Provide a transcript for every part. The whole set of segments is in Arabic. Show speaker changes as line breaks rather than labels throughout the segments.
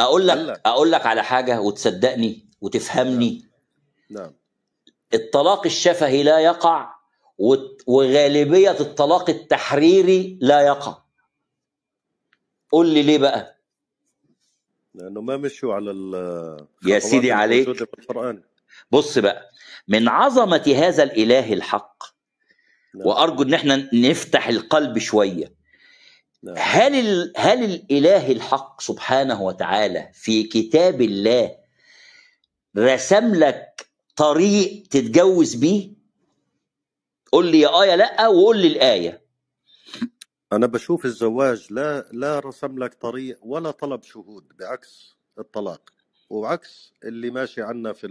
اقول لك اقول لك على حاجه وتصدقني وتفهمني نعم, نعم. الطلاق الشفهي لا يقع وغالبيه الطلاق التحريري لا يقع قول لي ليه بقى
لانه ما مشوا على يا سيدي عليك
بص بقى من عظمه هذا الاله الحق نعم. وارجو ان احنا نفتح القلب شويه نعم. هل ال... هل الاله الحق سبحانه وتعالى في كتاب الله رسم لك طريق تتجوز بيه قول لي يا ايه لا وقول لي الايه
انا بشوف الزواج لا لا رسم لك طريق ولا طلب شهود بعكس الطلاق وعكس اللي ماشي عنا في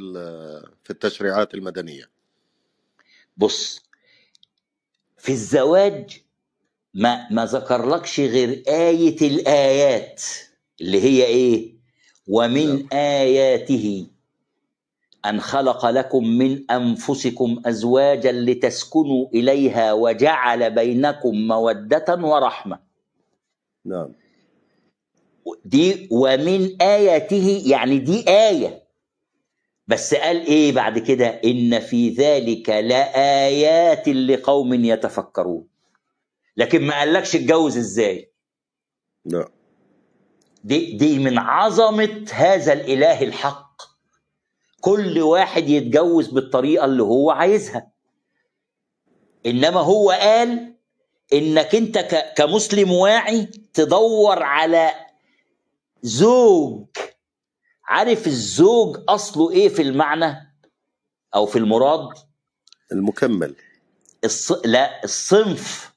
في
التشريعات المدنيه بص في الزواج ما ما ذكرلكش غير آية الآيات اللي هي إيه؟ ومن نعم. آياته أن خلق لكم من أنفسكم أزواجا لتسكنوا إليها وجعل بينكم مودة ورحمة. نعم. دي ومن آياته يعني دي آية. بس قال إيه بعد كده؟ إن في ذلك لآيات لقوم يتفكرون. لكن ما قالكش اتجوز ازاي لا دي دي من عظمه هذا الاله الحق كل واحد يتجوز بالطريقه اللي هو عايزها انما هو قال انك انت كمسلم واعي تدور على زوج عارف الزوج اصله ايه في المعنى او في المراد المكمل الص... لا الصنف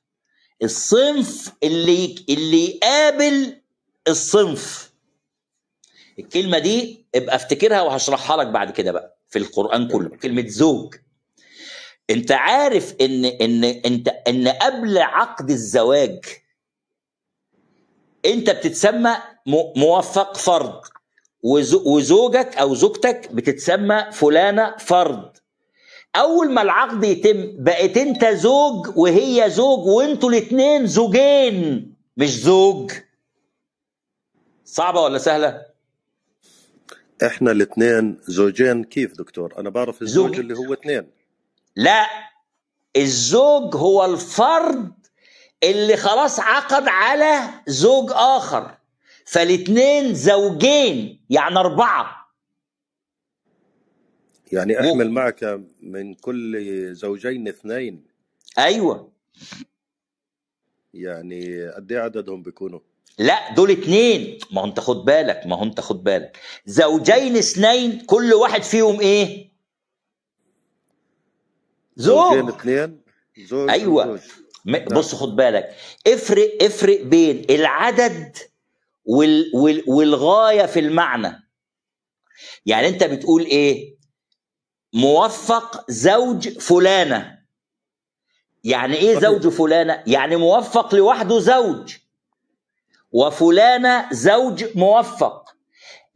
الصنف اللي اللي يقابل الصنف الكلمه دي ابقى افتكرها وهشرحها لك بعد كده بقى في القران كله كلمه زوج انت عارف ان ان انت ان قبل عقد الزواج انت بتتسمى موفق فرد وزوجك او زوجتك بتتسمى فلانه فرد اول ما العقد يتم بقيت انت زوج وهي زوج وانتوا الاثنين زوجين مش زوج صعبه ولا سهله
احنا الاثنين زوجين كيف دكتور انا بعرف
الزوج زوج. اللي هو اثنين لا الزوج هو الفرد اللي خلاص عقد على زوج اخر فالاثنين زوجين يعني اربعه يعني احمل
معك من كل زوجين اثنين ايوه
يعني قد ايه عددهم بيكونوا؟ لا دول اثنين ما هو انت خد بالك ما هو انت خد بالك زوجين اثنين كل واحد فيهم ايه؟ زوج زوجين اثنين زوج ايوه زوج. نعم. بص خد بالك افرق افرق بين العدد وال وال والغايه في المعنى يعني انت بتقول ايه موفق زوج فلانه يعني ايه زوج فلانه يعني موفق لوحده زوج وفلانه زوج موفق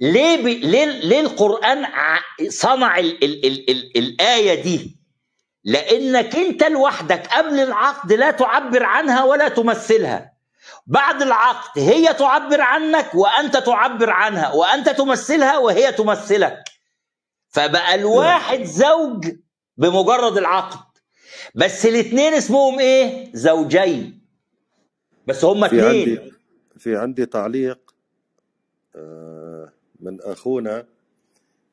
ليه بي ليه, ليه القران صنع ال ال ال ال الايه دي لانك انت لوحدك قبل العقد لا تعبر عنها ولا تمثلها بعد العقد هي تعبر عنك وانت تعبر عنها وانت تمثلها وهي تمثلك فبقى الواحد زوج بمجرد العقد بس الاثنين اسمهم ايه زوجي بس هما اثنين في عندي في عندي تعليق
آه، من اخونا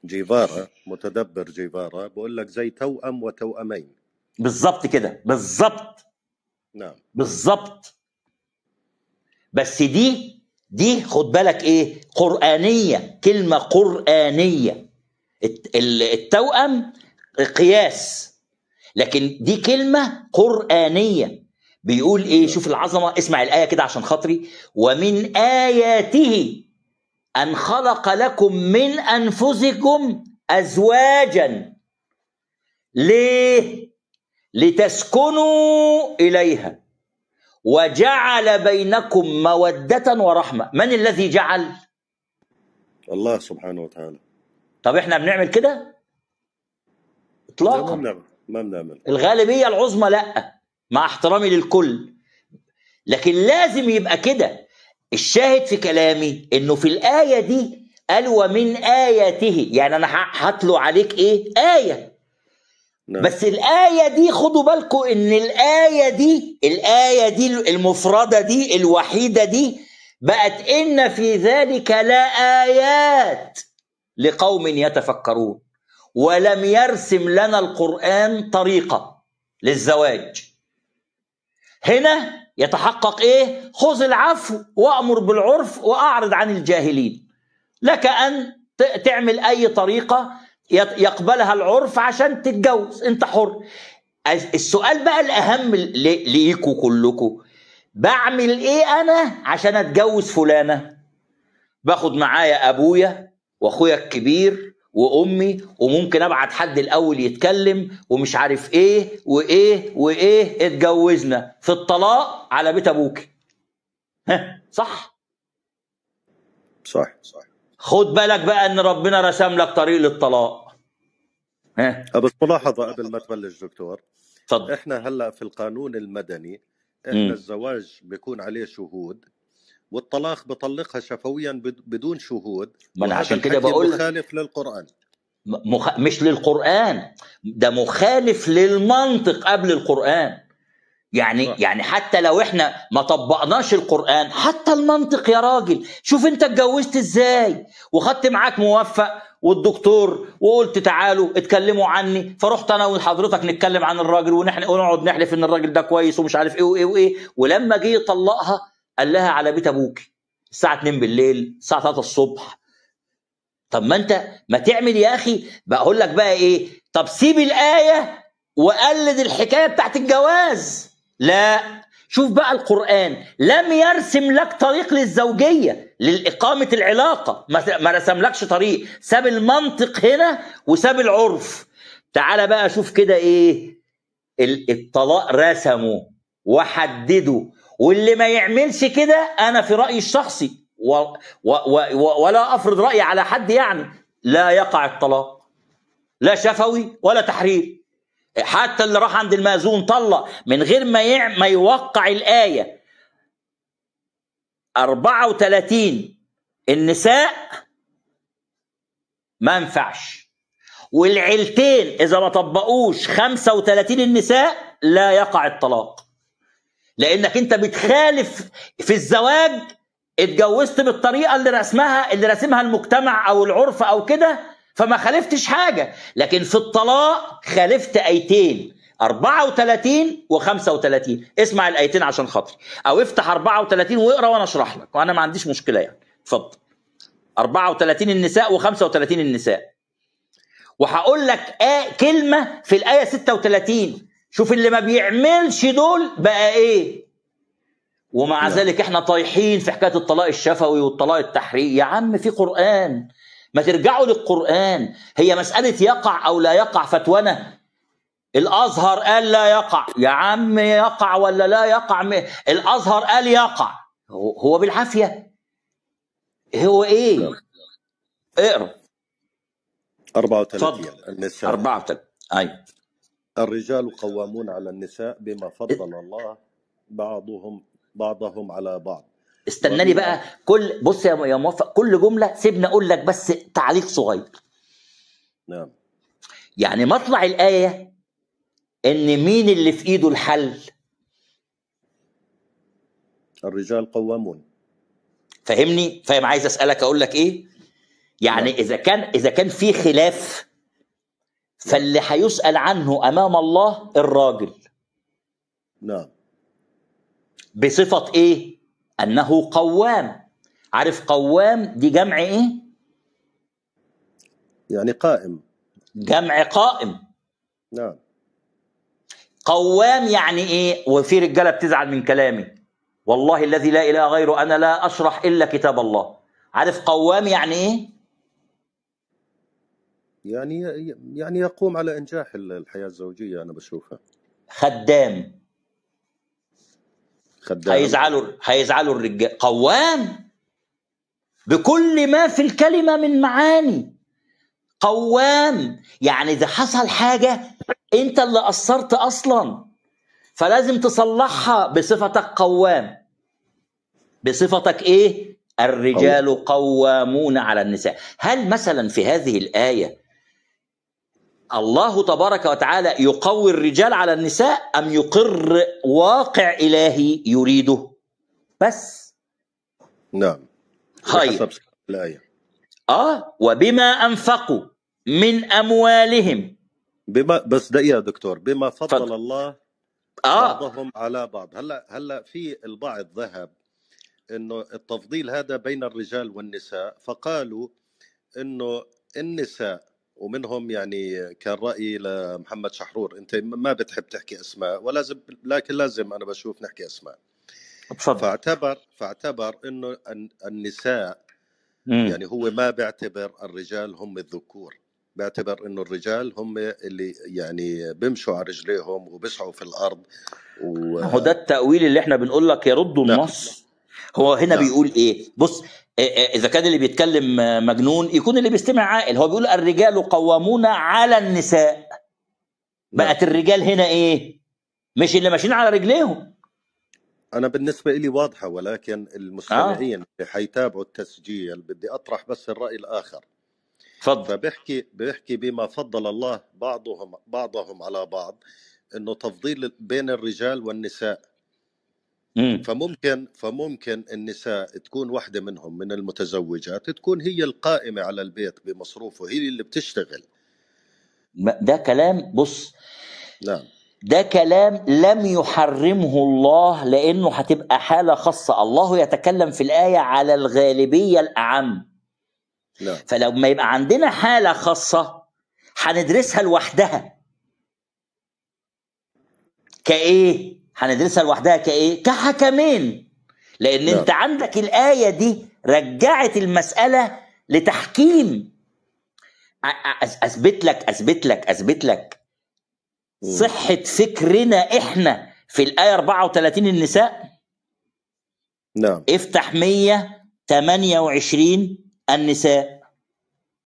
جيفارا متدبر جيفارا بقول لك زي توأم وتوأمين بالظبط كده بالظبط نعم
بالظبط بس دي دي خد بالك ايه قرآنية كلمة قرآنية التوأم قياس لكن دي كلمة قرآنية بيقول ايه شوف العظمة اسمع الآية كده عشان خاطري ومن آياته أن خلق لكم من أنفسكم أزواجا ليه لتسكنوا إليها وجعل بينكم مودة ورحمة من الذي جعل
الله سبحانه وتعالى
طب احنا بنعمل كده اطلاقا ما بنعمل ما بنعمل الغالبيه العظمى لا مع احترامي للكل لكن لازم يبقى كده الشاهد في كلامي انه في الايه دي قال ومن اياته يعني انا هتلو عليك ايه ايه نعم. بس الآية دي خدوا بالكم إن الآية دي الآية دي المفردة دي الوحيدة دي بقت إن في ذلك لآيات لا لقوم يتفكرون ولم يرسم لنا القرآن طريقة للزواج هنا يتحقق ايه خذ العفو وأمر بالعرف وأعرض عن الجاهلين لك أن تعمل أي طريقة يقبلها العرف عشان تتجوز انت حر السؤال بقى الأهم ليكوا كلكوا بعمل ايه أنا عشان أتجوز فلانة باخد معايا أبويا واخويا الكبير وامي وممكن ابعت حد الاول يتكلم ومش عارف ايه وايه وايه اتجوزنا في الطلاق على بيت ابوكي ها صح صح صح خد بالك بقى ان ربنا رسم لك طريق للطلاق
ها بس ملاحظه قبل ما تبلش دكتور اتفضل احنا هلا في القانون المدني احنا م. الزواج بيكون عليه شهود والطلاق بطلقها شفويا بدون
شهود ما انا عشان كده بقول
مخالف للقران
مخ... مش للقران ده مخالف للمنطق قبل القران يعني يعني حتى لو احنا ما طبقناش القران حتى المنطق يا راجل شوف انت اتجوزت ازاي وخدت معاك موفق والدكتور وقلت تعالوا اتكلموا عني فرحت انا وحضرتك نتكلم عن الراجل ونحن ونقعد نحلف ان الراجل ده كويس ومش عارف ايه وايه وايه ولما جه يطلقها قال لها على بيت ابوكي الساعه 2 بالليل الساعه 3 الصبح طب ما انت ما تعمل يا اخي بقول لك بقى ايه طب سيب الايه وقلد الحكايه بتاعت الجواز لا شوف بقى القرآن لم يرسم لك طريق للزوجية لإقامة العلاقة ما رسملكش طريق ساب المنطق هنا وساب العرف تعال بقى شوف كده إيه الطلاق رسمه وحدده واللي ما يعملش كده انا في رايي الشخصي و و و ولا افرض رايي على حد يعني لا يقع الطلاق لا شفوي ولا تحرير حتى اللي راح عند المأذون طلق من غير ما ما يوقع الآية 34 النساء ما ينفعش والعيلتين إذا ما طبقوش 35 النساء لا يقع الطلاق لانك انت بتخالف في الزواج اتجوزت بالطريقه اللي رسمها اللي راسمها المجتمع او العرف او كده فما خالفتش حاجه لكن في الطلاق خالفت ايتين 34 و35 اسمع الايتين عشان خاطري او افتح 34 واقرا وانا اشرح لك وانا ما عنديش مشكله يعني اتفضل 34 النساء و35 النساء وهقول لك آه كلمه في الايه 36 شوف اللي ما بيعملش دول بقى ايه ومع لا. نعم. ذلك احنا طايحين في حكايه الطلاق الشفوي والطلاق التحريق يا عم في قران ما ترجعوا للقران هي مساله يقع او لا يقع فتوانا الازهر قال لا يقع يا عم يقع ولا لا يقع م... الازهر قال يقع هو بالعافيه هو ايه اقرا 34 النساء 34 ايوه
الرجال قوامون على النساء بما فضل الله بعضهم
بعضهم على بعض استناني بقى كل بص يا موفق كل جمله سيبني اقول لك بس تعليق صغير نعم يعني مطلع الايه ان مين اللي في ايده الحل الرجال قوامون فاهمني فاهم عايز اسالك اقول لك ايه يعني نعم. اذا كان اذا كان في خلاف فاللي هيسأل عنه أمام الله الراجل نعم بصفة إيه؟ أنه قوام عارف قوام دي جمع إيه؟ يعني قائم جمع قائم نعم قوام يعني إيه؟ وفي رجالة بتزعل من كلامي والله الذي لا إله غيره أنا لا أشرح إلا كتاب الله عارف قوام يعني إيه؟
يعني يعني يقوم على انجاح
الحياه الزوجيه انا بشوفها خدام خدام هيزعلوا هيزعلوا الرجال قوام بكل ما في الكلمه من معاني قوام يعني اذا حصل حاجه انت اللي قصرت اصلا فلازم تصلحها بصفتك قوام بصفتك ايه الرجال قوامون على النساء هل مثلا في هذه الايه الله تبارك وتعالى يقوي الرجال على النساء أم يقر واقع إلهي يريده بس نعم خير طيب. الآية آه وبما أنفقوا من أموالهم بما بس دقيقة دكتور بما فضل, فضل. الله
آه. بعضهم على بعض هلا هلا في البعض ذهب انه التفضيل هذا بين الرجال والنساء فقالوا انه النساء ومنهم يعني كان رايي لمحمد شحرور انت ما بتحب تحكي اسماء ولازم لكن لازم انا بشوف نحكي اسماء بصدر. فاعتبر فاعتبر انه النساء مم. يعني هو ما بيعتبر الرجال هم الذكور بيعتبر انه الرجال هم اللي
يعني بيمشوا على رجليهم وبسعوا في الارض و... هو ده التأويل اللي احنا بنقول لك يرد النص نعم. هو هنا نعم. بيقول ايه بص إيه، إيه، اذا كان اللي بيتكلم مجنون يكون اللي بيستمع عاقل هو بيقول الرجال قوامون على النساء نعم. بقت الرجال هنا ايه مش اللي ماشيين على رجليهم
انا بالنسبه لي واضحه ولكن المستمعين آه. اللي حيتابعوا التسجيل بدي اطرح بس الراي الاخر تفضل فبيحكي بيحكي بما فضل الله بعضهم بعضهم على بعض انه تفضيل بين الرجال والنساء فممكن فممكن النساء تكون واحدة منهم من المتزوجات تكون هي القائمة على البيت بمصروفه هي اللي بتشتغل
ده كلام بص نعم ده كلام لم يحرمه الله لانه هتبقى حاله خاصه الله يتكلم في الايه على الغالبيه الاعم لا. نعم. فلما يبقى عندنا حاله خاصه هندرسها لوحدها كايه هندرسها لوحدها كايه كحكمين لان نعم. انت عندك الايه دي رجعت المساله لتحكيم اثبت لك اثبت لك اثبت لك صحه فكرنا احنا في الايه 34 النساء نعم افتح 128 النساء